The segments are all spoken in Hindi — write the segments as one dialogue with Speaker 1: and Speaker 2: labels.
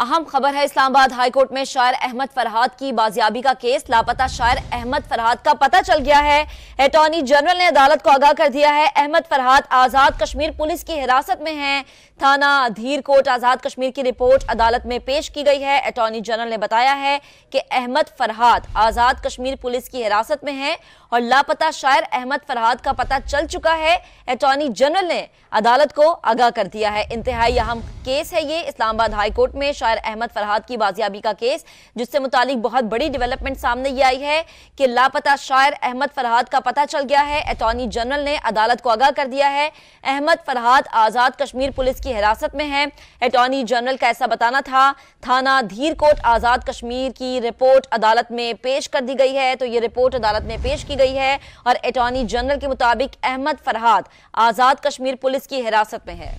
Speaker 1: अहम खबर है इस्लामाबाद हाईकोर्ट में शायर अहमद फरहाद की बाजियाबी का केस लापता शायर अहमद फरहाद का पता चल गया है अटॉर्नी जनरल ने अदालत को आगाह कर दिया है अहमद फरहाद आजाद कश्मीर पुलिस की हिरासत में है थाना धीर कोट आजाद कश्मीर की रिपोर्ट अदालत में पेश की गई है अटॉर्नी जनरल ने बताया है कि अहमद फरहाद आजाद कश्मीर पुलिस की हिरासत में है और लापता शायर अहमद फरहाद का पता चल चुका है अटॉर्नी जनरल ने अदालत को आगाह कर दिया है इंतहाई अहम केस है ये इस्लामाबाद हाईकोर्ट में शायर पर अहमद फरहाद की बाजियाबी का केस जिससे मुतालिक बहुत बड़ी डेवलपमेंट सामने ये आई है कि लापता शायर अहमद फरहाद का पता चल गया है अटॉर्नी जनरल ने अदालत को आगाह कर दिया है अहमद फरहाद आज़ाद कश्मीर पुलिस की हिरासत में है अटॉर्नी जनरल का ऐसा बताना था थाना धीरकोट आज़ाद कश्मीर की रिपोर्ट अदालत में पेश कर दी गई है तो ये रिपोर्ट अदालत में पेश की गई है और अटॉर्नी जनरल के मुताबिक अहमद फरहाद आज़ाद कश्मीर पुलिस की हिरासत में है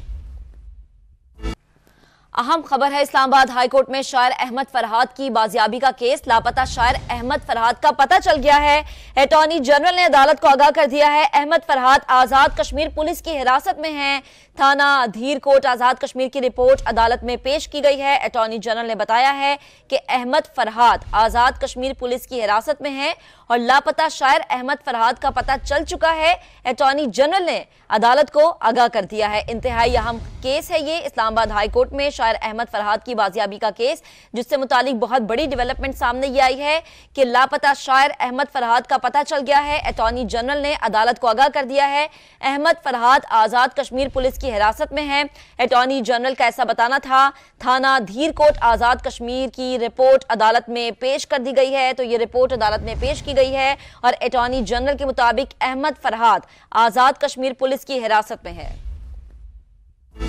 Speaker 1: अहम खबर है इस्लामाबाद हाईकोर्ट में शायर अहमद फरहाद की बाजियाबी का केस लापता शायर अहमद फरहाद का पता चल गया है अटॉर्नी जनरल ने अदालत को आगाह कर दिया है अहमद फरहाद आजाद कश्मीर पुलिस की हिरासत में हैं थाना धीर कोट आजाद कश्मीर की रिपोर्ट अदालत में पेश की गई है अटॉर्नी जनरल ने बताया है कि अहमद फरहाद आजाद कश्मीर पुलिस की हिरासत में है और लापता शायर अहमद फरहाद का पता चल चुका है अटॉर्नी जनरल ने अदालत को आगाह कर दिया है इंतहाई अहम केस है ये इस्लामाबाद हाईकोर्ट में शायर अहमद फरहाद की बाजियाबी का केस जिससे मुतालिक बहुत बड़ी डेवलपमेंट सामने ये आई है कि लापता शायर अहमद फरहाद का पता चल गया है अटॉर्नी जनरल ने अदालत को आगाह कर दिया है अहमद फरहाद आज़ाद कश्मीर पुलिस की हिरासत में है अटॉर्नी जनरल का ऐसा बताना था थाना धीरकोट आज़ाद कश्मीर की रिपोर्ट अदालत में पेश कर दी गई है तो ये रिपोर्ट अदालत में पेश की गई गई है और अटॉर्नी जनरल के मुताबिक अहमद फरहाद आजाद कश्मीर पुलिस की हिरासत में है